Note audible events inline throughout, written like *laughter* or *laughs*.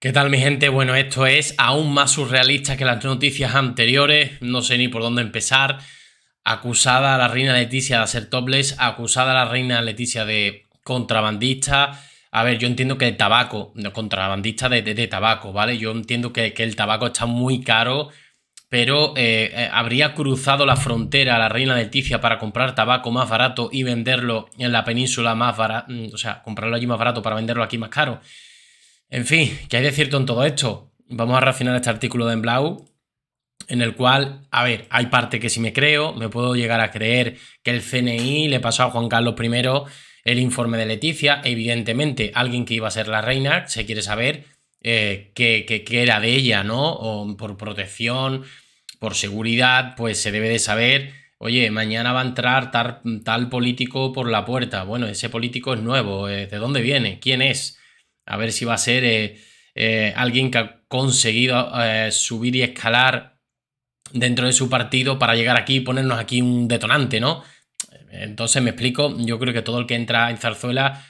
¿Qué tal mi gente? Bueno, esto es aún más surrealista que las noticias anteriores, no sé ni por dónde empezar. Acusada a la reina Leticia de hacer topless, acusada a la reina Leticia de contrabandista. A ver, yo entiendo que el tabaco, contrabandista de, tabaco, ¿vale? Yo entiendo que, el tabaco está muy caro, pero eh, eh, habría cruzado la frontera a la reina Leticia para comprar tabaco más barato y venderlo en la península más barato, mm, o sea, comprarlo allí más barato para venderlo aquí más caro. En fin, ¿qué hay de cierto en todo esto? Vamos a racionar este artículo de Emblau, en el cual, a ver, hay parte que sí me creo, me puedo llegar a creer que el CNI le pasó a Juan Carlos I el informe de Leticia, evidentemente alguien que iba a ser la reina, se quiere saber eh, qué, era de ella, ¿no? O por protección, por seguridad, pues se debe de saber, oye, mañana va a entrar tal político por la puerta, bueno, ese político es nuevo, eh, ¿de dónde viene? ¿Quién es? A ver si va a ser eh, eh, alguien que ha conseguido eh, subir y escalar dentro de su partido para llegar aquí y ponernos aquí un detonante, ¿no? Entonces me explico, yo creo que todo el que entra en Zarzuela,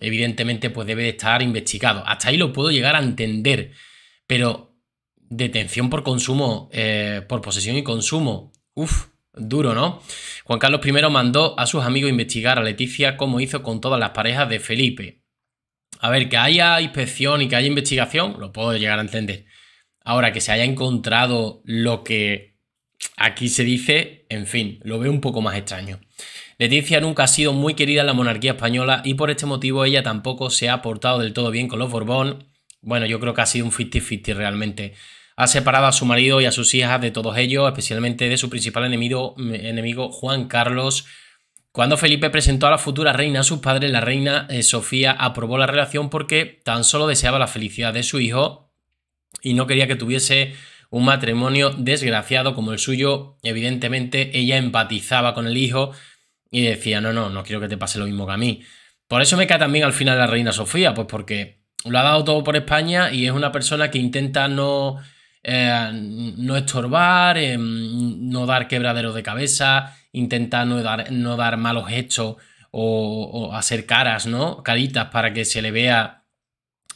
evidentemente, pues debe de estar investigado. Hasta ahí lo puedo llegar a entender, pero detención por consumo, por posesión y consumo, uff, Duro, ¿no? Juan Carlos I mandó a sus amigos investigar a Leticia como hizo con todas las parejas de Felipe a ver, que haya inspección y que haya investigación, lo puedo llegar a entender. Ahora, que se haya encontrado lo que aquí se dice, en fin, lo veo un poco más extraño. Leticia nunca ha sido muy querida en la monarquía española y por este motivo ella tampoco se ha portado del todo bien con los Borbón. Bueno, yo creo que ha sido un 50-50 realmente. Ha separado a su marido y a sus hijas de todos ellos, especialmente de su principal enemigo, enemigo Juan Carlos cuando Felipe presentó a la futura reina a sus padres, la reina eh, Sofía aprobó la relación porque tan solo deseaba la felicidad de su hijo y no quería que tuviese un matrimonio desgraciado como el suyo. Evidentemente, ella empatizaba con el hijo y decía, no, no, no quiero que te pase lo mismo que a mí. Por eso me cae también al final la reina Sofía, pues porque lo ha dado todo por España y es una persona que intenta no eh, no estorbar, eh, no dar quebraderos de cabeza, intentar no dar, no dar malos hechos o, hacer caras, ¿no? Caritas para que se le vea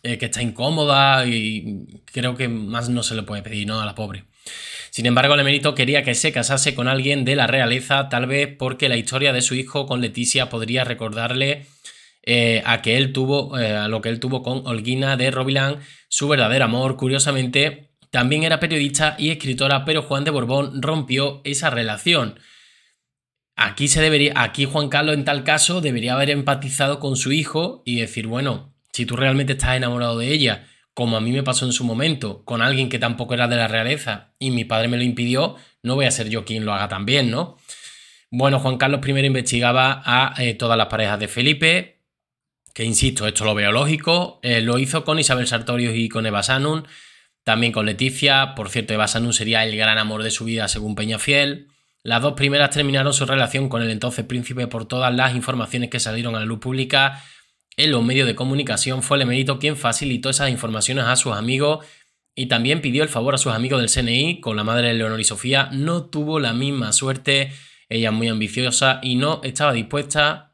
eh, que está incómoda y creo que más no se le puede pedir, ¿no? A la pobre. Sin embargo, el emerito quería que se casase con alguien de la realeza, tal vez porque la historia de su hijo con Leticia podría recordarle a que él tuvo, a lo que él tuvo con Olguina de Robilán, su verdadero amor. Curiosamente, también era periodista y escritora, pero Juan de Borbón rompió esa relación. Aquí, se debería, aquí Juan Carlos en tal caso debería haber empatizado con su hijo y decir, bueno, si tú realmente estás enamorado de ella, como a mí me pasó en su momento, con alguien que tampoco era de la realeza y mi padre me lo impidió, no voy a ser yo quien lo haga también, ¿no? Bueno, Juan Carlos I investigaba a eh, todas las parejas de Felipe, que insisto, esto lo veo lógico, eh, lo hizo con Isabel Sartorius y con Eva Sanun, también con Leticia, por cierto, Eva sería el gran amor de su vida según Peña Fiel, Las dos primeras terminaron su relación con el entonces príncipe por todas las informaciones que salieron a la luz pública en los medios de comunicación. Fue el emérito quien facilitó esas informaciones a sus amigos y también pidió el favor a sus amigos del CNI. Con la madre de Leonor y Sofía no tuvo la misma suerte. Ella es muy ambiciosa y no estaba dispuesta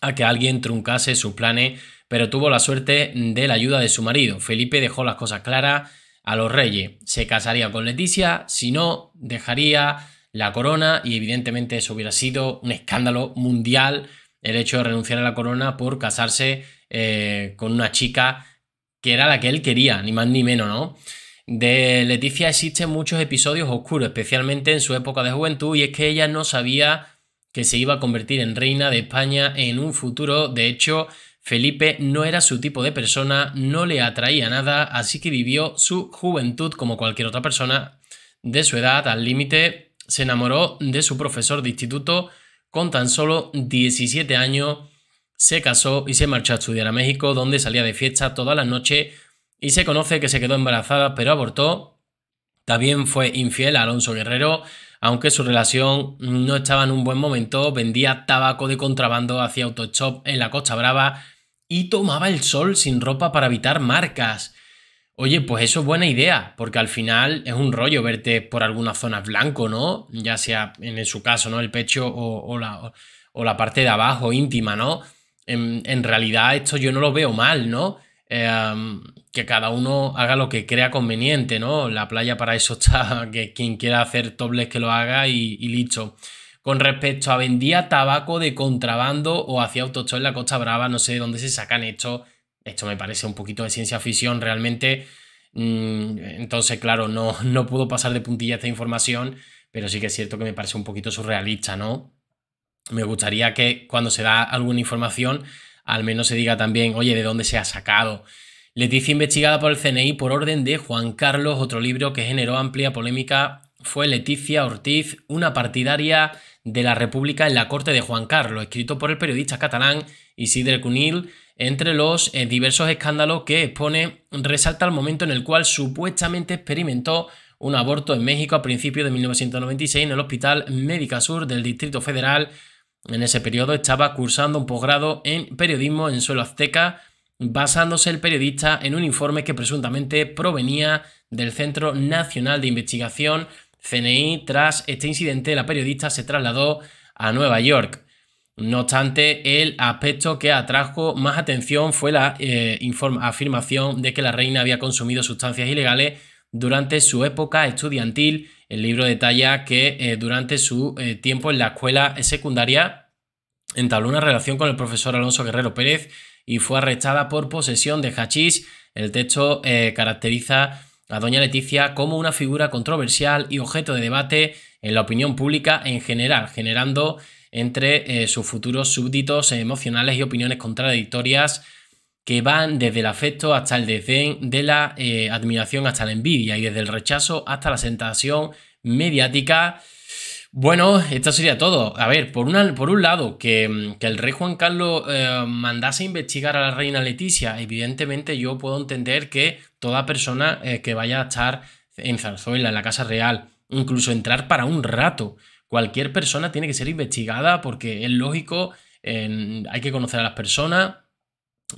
a que alguien truncase sus planes, pero tuvo la suerte de la ayuda de su marido. Felipe dejó las cosas claras a los reyes. Se casaría con Leticia, si no, dejaría la corona y evidentemente eso hubiera sido un escándalo mundial el hecho de renunciar a la corona por casarse eh, con una chica que era la que él quería, ni más ni menos, ¿no? De Leticia existen muchos episodios oscuros, especialmente en su época de juventud, y es que ella no sabía que se iba a convertir en reina de España en un futuro. De hecho, Felipe no era su tipo de persona, no le atraía nada, así que vivió su juventud como cualquier otra persona de su edad al límite. Se enamoró de su profesor de instituto con tan solo 17 años, se casó y se marchó a estudiar a México, donde salía de fiesta toda la noche y se conoce que se quedó embarazada pero abortó. También fue infiel a Alonso Guerrero, aunque su relación no estaba en un buen momento, vendía tabaco de contrabando, hacia autoshop en la Costa Brava, y tomaba el sol sin ropa para evitar marcas. Oye, pues eso es buena idea, porque al final es un rollo verte por alguna zona blanco, ¿no? Ya sea en su caso, ¿no? El pecho o, la, parte de abajo íntima, ¿no? En, realidad esto yo no lo veo mal, ¿no? Em, que cada uno haga lo que crea conveniente, ¿no? La playa para eso está, *laughs* que quien quiera hacer tobles que lo haga y, y listo con respecto a vendía tabaco de contrabando o hacía autochó en la Costa Brava, no sé de dónde se sacan esto. Esto me parece un poquito de ciencia ficción realmente. Mm, entonces, claro, no, *laughs* no puedo pasar de puntilla esta información, pero sí que es cierto que me parece un poquito surrealista, ¿no? Me gustaría que cuando se da alguna información, al menos se diga también, oye, ¿de dónde se ha sacado? Leticia investigada por el CNI por orden de Juan Carlos, otro libro que generó amplia polémica fue Leticia Ortiz, una partidaria de la República en la corte de Juan Carlos, escrito por el periodista catalán Isidre Cunil. Entre los eh, diversos escándalos que expone, resalta el momento en el cual supuestamente experimentó un aborto en México a principios de 1996 en el Hospital Médica Sur del Distrito Federal. En ese periodo estaba cursando un posgrado en periodismo en suelo azteca, basándose el periodista en un informe que presuntamente provenía del Centro Nacional de Investigación CNI, tras este incidente, la periodista se trasladó a Nueva York. No obstante, el aspecto que atrajo más atención fue la eh, afirmación de que la reina había consumido sustancias ilegales durante su época estudiantil. El libro detalla que eh, durante su eh, tiempo en la escuela secundaria entabló una relación con el profesor Alonso Guerrero Pérez y fue arrestada por posesión de hachís. El texto caracteriza a doña Leticia como una figura controversial y objeto de debate en la opinión pública en general, generando entre eh, sus futuros súbditos emocionales y opiniones contradictorias que van desde el afecto hasta el desdén, de la eh, admiración hasta la envidia y desde el rechazo hasta la sentación mediática bueno, esto sería todo. A ver, por, una, por un lado, que, mm, el rey Juan Carlos eh, mandase mandase investigar a la reina Leticia, evidentemente yo puedo entender que toda persona eh, que vaya a estar en Zarzuela, en la Casa Real, incluso entrar para un rato, cualquier persona tiene que ser investigada porque es lógico, hay que conocer a las personas,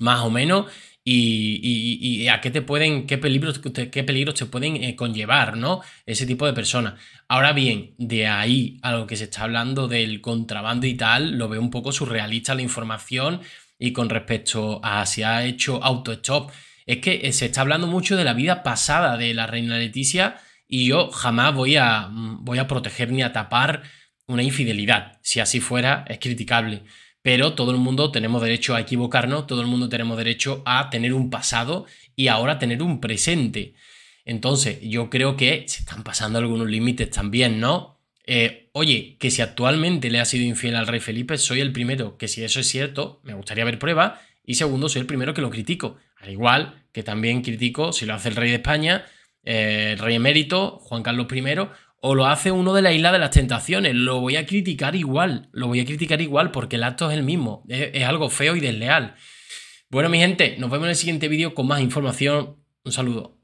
más o menos, y, y, y, a qué te pueden, qué peligros, qué peligros te pueden eh, conllevar, ¿no? Ese tipo de personas. Ahora bien, de ahí a lo que se está hablando del contrabando y tal, lo veo un poco surrealista la información y con respecto a si ha hecho auto Es que eh, se está hablando mucho de la vida pasada de la reina Leticia y yo jamás voy a, mm, voy a proteger ni a tapar una infidelidad. Si así fuera, es criticable pero todo el mundo tenemos derecho a equivocarnos, todo el mundo tenemos derecho a tener un pasado y ahora tener un presente. Entonces, yo creo que se están pasando algunos límites también, ¿no? Eh, oye, que si actualmente le ha sido infiel al rey Felipe, soy el primero, que si eso es cierto, me gustaría ver pruebas, y segundo, soy el primero que lo critico, al igual que también critico si lo hace el rey de España, eh, el rey emérito, Juan Carlos I, o lo hace uno de la Isla de las Tentaciones, lo voy a criticar igual, lo voy a criticar igual porque el acto es el mismo, es, algo feo y desleal. Bueno, mi gente, nos vemos en el siguiente vídeo con más información. Un saludo.